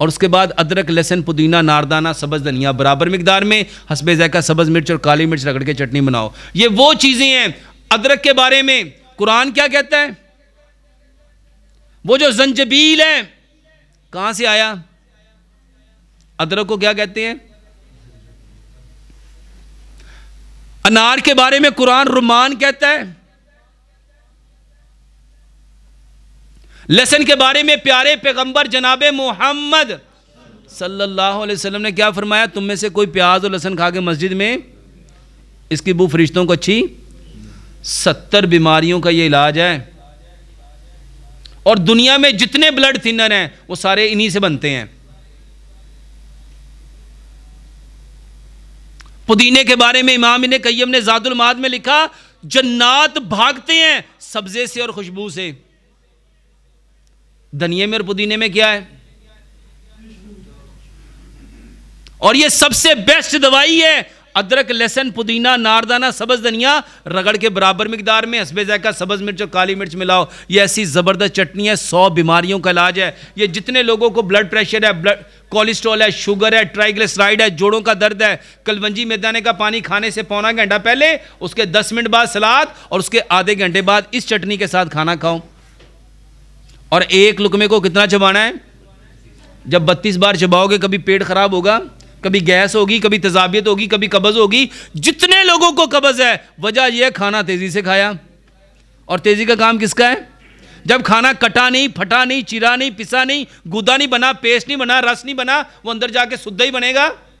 और उसके बाद अदरक लहसन पुदीना नारदाना सब्ज़ धनिया बराबर मकदार में हसबे जैका सब्ज़ मिर्च और काली मिर्च रगड़ के चटनी बनाओ ये वो चीज़ें हैं अदरक के बारे में कुरान क्या कहता है वो जो जंजबील है कहां से आया अदरक को क्या कहते हैं अनार के बारे में कुरान रुमान कहता है लहसन के बारे में प्यारे पैगंबर जनाब मोहम्मद सल्लल्लाहु अलैहि वसल्लम ने क्या फरमाया तुम में से कोई प्याज और लहसन खा के मस्जिद में इसकी बू फरिश्तों को अच्छी सत्तर बीमारियों का ये इलाज है और दुनिया में जितने ब्लड थिनर हैं वो सारे इन्हीं से बनते हैं पुदीने के बारे में इमाम इन कैम ने जादुलमाद में लिखा जन्नात भागते हैं सब्जे से और खुशबू से धनिए में और पुदीने में क्या है और ये सबसे बेस्ट दवाई है अदरक लहसन पुदीना नारदाना सबज धनिया रगड़ के बराबर मकदार में हसबे जायका सबज मिर्च और काली मिर्च मिलाओ ये ऐसी ज़बरदस्त चटनी है सौ बीमारियों का इलाज है ये जितने लोगों को ब्लड प्रेशर है ब्लड कोलेस्ट्रॉल है शुगर है ट्राइग्लिसराइड है जोड़ों का दर्द है कलवंजी मैदाने का पानी खाने से पौना घंटा पहले उसके दस मिनट बाद सलाद और उसके आधे घंटे बाद इस चटनी के साथ खाना खाओ और एक लुकमे को कितना चबाना है जब बत्तीस बार चबाओगे कभी पेट खराब होगा कभी गैस होगी कभी तजाबियत होगी कभी कब्ज़ होगी जितने लोगों को कब्ज़ है वजह यह खाना तेज़ी से खाया और तेज़ी का काम किसका है जब खाना कटा नहीं फटा नहीं चिरा नहीं पिसा नहीं गुदा नहीं बना पेस्ट नहीं बना रस नहीं बना वो अंदर जाके शुद्ध ही बनेगा